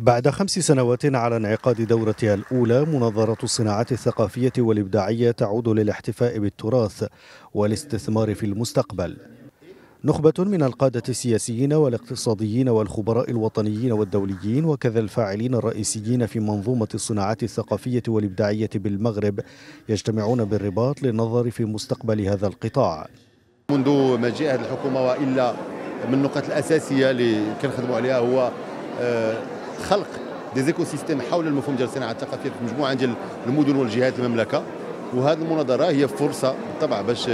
بعد خمس سنوات على انعقاد دورتها الأولى منظرة الصناعات الثقافية والإبداعية تعود للاحتفاء بالتراث والاستثمار في المستقبل نخبة من القادة السياسيين والاقتصاديين والخبراء الوطنيين والدوليين وكذا الفاعلين الرئيسيين في منظومة الصناعات الثقافية والإبداعية بالمغرب يجتمعون بالرباط للنظر في مستقبل هذا القطاع منذ مجيء هذه الحكومة وإلا من النقط الأساسية اللي كنخدموا عليها هو آه، خلق دي سيستيم حول المفهوم ديال الصناعه الثقافيه في مجموعه ديال المدن والجهات المملكه وهذه المناظره هي فرصه بالطبع باش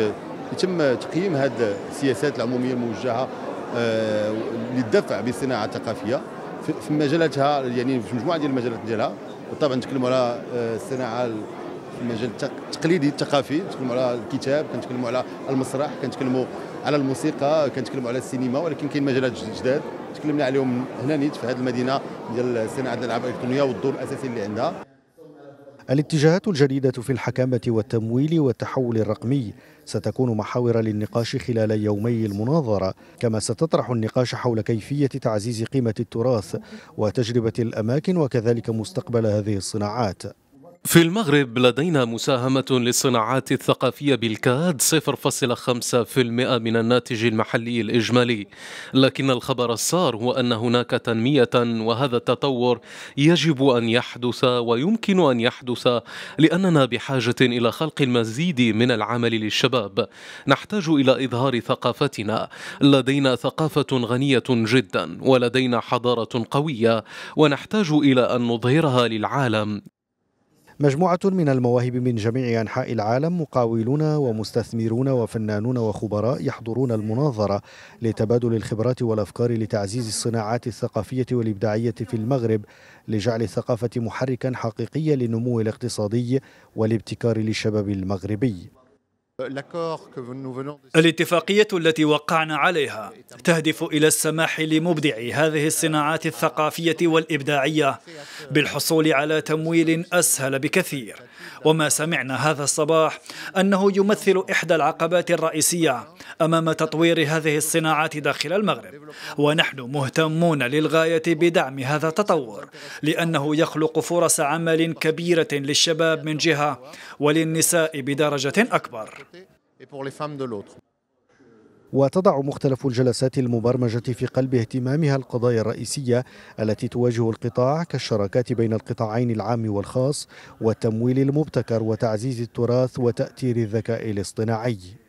يتم تقييم هذه السياسات العموميه الموجهه آه، للدفع بالصناعه الثقافيه في مجالاتها يعني في مجموعه ديال المجالات ديالها بالطبع نتكلموا على آه، الصناعه المجال التقليدي الثقافي كنتكلموا على الكتاب كنتكلموا على المسرح كنتكلموا على الموسيقى كنتكلموا على السينما ولكن كاين مجالات جداد تكلمنا عليهم هنا نيت في هذه المدينه ديال صناعه الالعاب الالكترونيه والدور الاساسي اللي عندها الاتجاهات الجديدة في الحكامة والتمويل والتحول الرقمي ستكون محاور للنقاش خلال يومي المناظرة كما ستطرح النقاش حول كيفية تعزيز قيمة التراث وتجربة الأماكن وكذلك مستقبل هذه الصناعات في المغرب لدينا مساهمة للصناعات الثقافية بالكاد 0.5% من الناتج المحلي الإجمالي لكن الخبر السار هو أن هناك تنمية وهذا التطور يجب أن يحدث ويمكن أن يحدث لأننا بحاجة إلى خلق المزيد من العمل للشباب نحتاج إلى إظهار ثقافتنا لدينا ثقافة غنية جدا ولدينا حضارة قوية ونحتاج إلى أن نظهرها للعالم مجموعة من المواهب من جميع أنحاء العالم مقاولون ومستثمرون وفنانون وخبراء يحضرون المناظرة لتبادل الخبرات والأفكار لتعزيز الصناعات الثقافية والإبداعية في المغرب لجعل الثقافة محركا حقيقيا للنمو الاقتصادي والابتكار للشباب المغربي Euh, الاتفاقية التي وقعنا عليها تهدف إلى السماح لمبدعي هذه الصناعات الثقافية والإبداعية بالحصول على تمويل أسهل بكثير وما سمعنا هذا الصباح أنه يمثل إحدى العقبات الرئيسية أمام تطوير هذه الصناعات داخل المغرب ونحن مهتمون للغاية بدعم هذا التطور لأنه يخلق فرص عمل كبيرة للشباب من جهة وللنساء بدرجة أكبر وتضع مختلف الجلسات المبرمجة في قلب اهتمامها القضايا الرئيسية التي تواجه القطاع كالشراكات بين القطاعين العام والخاص والتمويل المبتكر وتعزيز التراث وتأثير الذكاء الاصطناعي